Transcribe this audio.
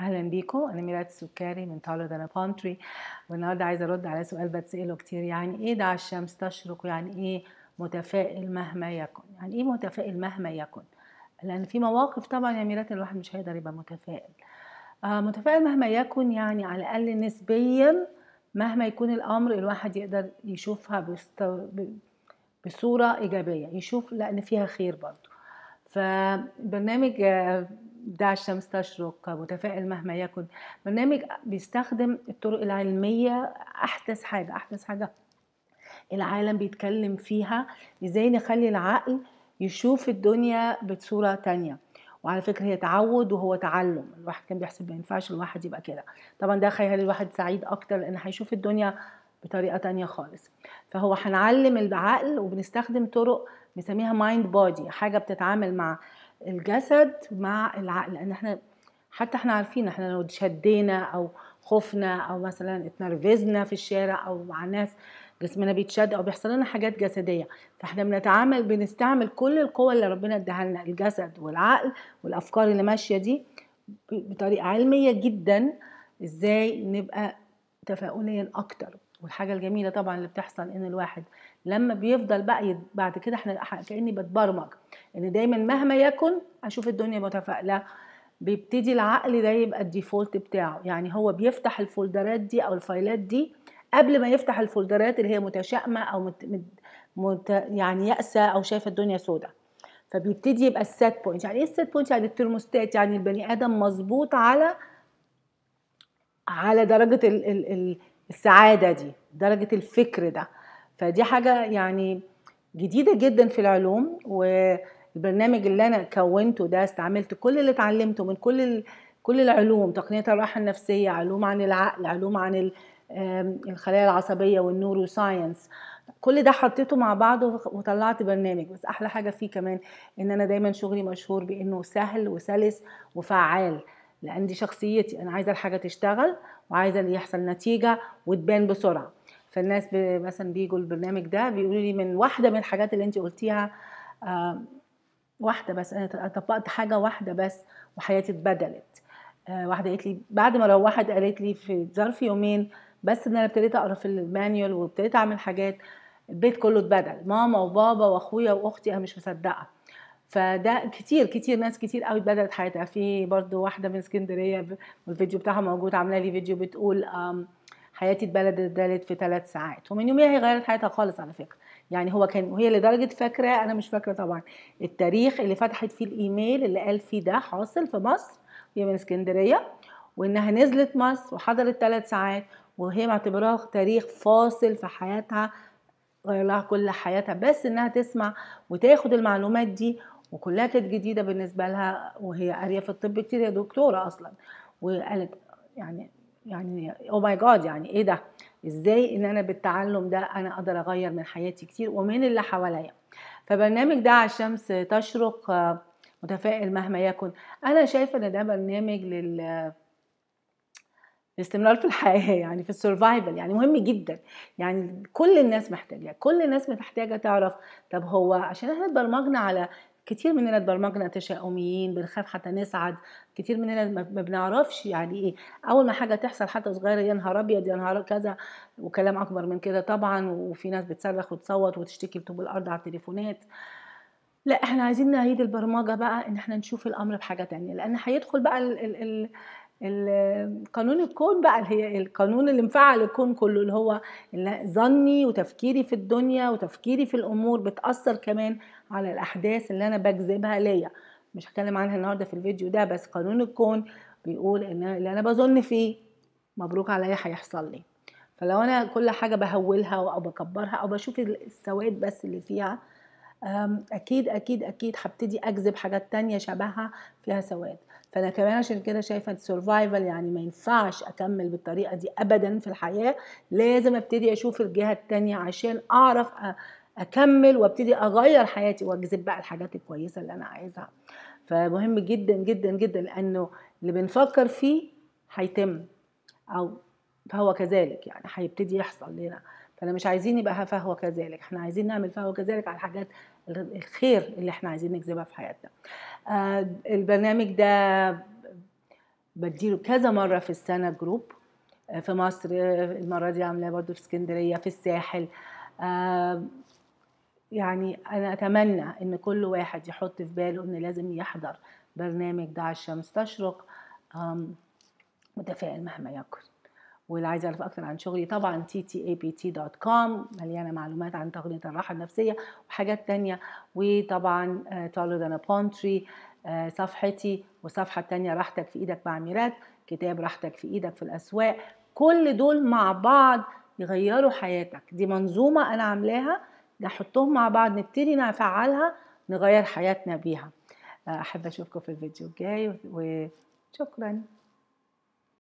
اهلا بيكم انا ميرات السكري من طاوله انا بانتري والنهارده عايزه ارد على سؤال بتساله كتير يعني ايه دع الشمس تشرق ويعني ايه متفائل مهما يكن يعني ايه متفائل مهما يكن لان في مواقف طبعا يا ميرات الواحد مش هيقدر يبقى متفائل آه متفائل مهما يكن يعني على الاقل نسبيا مهما يكون الامر الواحد يقدر يشوفها بصوره ايجابيه يشوف لان فيها خير برضه فبرنامج آه، دع الشمس تشرق متفائل مهما يكن برنامج بيستخدم الطرق العلمية أحدث حاجة أحدث حاجة العالم بيتكلم فيها ازاي نخلي العقل يشوف الدنيا بصورة تانية وعلى فكرة هي تعود وهو تعلم الواحد كان بيحسب ما ينفعش الواحد يبقى كده طبعا ده خيال الواحد سعيد أكتر لأن هيشوف الدنيا بطريقة تانية خالص فهو هنعلم العقل وبنستخدم طرق بنسميها مايند بودي حاجة بتتعامل مع الجسد مع العقل لان احنا حتى احنا عارفين احنا لو شدينا او خفنا او مثلا اتنرفزنا في الشارع او مع ناس جسمنا بيتشد او بيحصل لنا حاجات جسديه فاحنا بنتعامل بنستعمل كل القوه اللي ربنا اداها لنا الجسد والعقل والافكار اللي ماشيه دي بطريقه علميه جدا ازاي نبقى تفاؤليا اكتر والحاجه الجميله طبعا اللي بتحصل ان الواحد لما بيفضل بقى بعد كده احنا كاني بتبرمج ان دايما مهما يكن اشوف الدنيا متفائله بيبتدي العقل ده يبقى الديفولت بتاعه يعني هو بيفتح الفولدرات دي او الفايلات دي قبل ما يفتح الفولدرات اللي هي متشائمه او مت مت يعني يأسة او شايفه الدنيا سوداء فبيبتدي يبقى السات بوينت يعني ايه السات بوينت يعني الترموستات يعني البني ادم مظبوط على على درجه السعاده دي درجه الفكر ده فدي حاجه يعني جديده جدا في العلوم والبرنامج اللي انا كونته ده استعملت كل اللي اتعلمته من كل كل العلوم تقنيه الراحه النفسيه علوم عن العقل علوم عن الخلايا العصبيه والنورو ساينس كل ده حطيته مع بعضه وطلعت برنامج بس احلى حاجه فيه كمان ان انا دايما شغلي مشهور بانه سهل وسلس وفعال لان دي شخصيتي انا عايزه الحاجه تشتغل وعايزه ان يحصل نتيجه وتبان بسرعه فالناس مثلا بيجوا البرنامج ده بيقولوا لي من واحده من الحاجات اللي انت قلتيها آه، واحده بس انا طبقت حاجه واحده بس وحياتي اتبدلت آه، واحده قالت لي بعد ما روحت قالت لي في ظرف يومين بس ان انا ابتديت اقرا في المانيول وابتديت اعمل حاجات البيت كله اتبدل ماما وبابا واخويا واختي انا مش مصدقه فده كتير كتير ناس كتير قوي بدأت حياتها في برضو واحدة من اسكندرية والفيديو بتاعها موجود عاملة لي فيديو بتقول حياتي اتبدلت في ثلاث ساعات ومن يوميها هي غيرت حياتها خالص على فكرة يعني هو كان وهي لدرجة فاكرة أنا مش فاكرة طبعا التاريخ اللي فتحت فيه الإيميل اللي قال فيه ده حاصل في مصر هي من اسكندرية وإنها نزلت مصر وحضرت ثلاث ساعات وهي معتبراه تاريخ فاصل في حياتها غير لها كل حياتها بس انها تسمع وتاخد المعلومات دي وكلها كانت جديده بالنسبه لها وهي قاريه في الطب كتير هي دكتوره اصلا وقالت يعني يعني او ماي جاد يعني ايه ده ازاي ان انا بالتعلم ده انا اقدر اغير من حياتي كتير ومن اللي حواليا فبرنامج ده على الشمس تشرق آه، متفائل مهما يكن انا شايفه ان ده برنامج لل الاستمرار في الحياه يعني في السرفايفل يعني مهم جدا يعني كل الناس محتاجه كل الناس محتاجه تعرف طب هو عشان احنا اتبرمجنا على كتير مننا اتبرمجنا تشاؤميين بنخاف حتى نسعد كتير مننا ما بنعرفش يعني ايه اول ما حاجه تحصل حتى صغيره يا نهار ابيض يا نهار كذا وكلام اكبر من كده طبعا وفي ناس بتصرخ وتصوت وتشتكي بتوب الارض على التليفونات لا احنا عايزين نعيد البرمجه بقى ان احنا نشوف الامر بحاجه تانية لان هيدخل بقى ال ال ال قانون الكون بقى اللي هي القانون اللي مفعل الكون كله اللي هو ظني وتفكيري في الدنيا وتفكيري في الامور بتاثر كمان على الاحداث اللي انا بجذبها ليا مش هتكلم عنها النهارده في الفيديو ده بس قانون الكون بيقول ان اللي انا بظن فيه مبروك عليا هيحصل لي فلو انا كل حاجه بهولها او بكبرها او بشوف السواد بس اللي فيها اكيد اكيد اكيد هبتدي اجذب حاجات تانية شبهها فيها سواد فانا كمان عشان كده شايفه السرفايفل يعني ما ينفعش اكمل بالطريقه دي ابدا في الحياه لازم ابتدي اشوف الجهه الثانيه عشان اعرف اكمل وابتدي اغير حياتي واجذب بقى الحاجات الكويسه اللي انا عايزها فمهم جدا جدا جدا لانه اللي بنفكر فيه هيتم او فهو كذلك يعني هيبتدي يحصل لنا فانا مش عايزين يبقى فهو كذلك احنا عايزين نعمل فهو كذلك على الحاجات الخير اللي احنا عايزين نجذبها في حياتنا آه البرنامج ده بديله كذا مره في السنه جروب آه في مصر آه، المره دي عاملاه برضو في اسكندريه في الساحل آه يعني انا اتمنى ان كل واحد يحط في باله ان لازم يحضر برنامج دع الشمس تشرق متفائل مهما يكن واللي عايز يعرف اكتر عن شغلي طبعا كوم مليانه معلومات عن تغذيه الراحه النفسيه وحاجات تانية وطبعا تولد انا بونتري صفحتي والصفحه التانية راحتك في ايدك مع ميرات كتاب راحتك في ايدك في الاسواق كل دول مع بعض يغيروا حياتك دي منظومه انا عاملاها نحطهم مع بعض نبتدي نفعلها نغير حياتنا بيها آه، احب اشوفكم في الفيديو الجاي وشكرا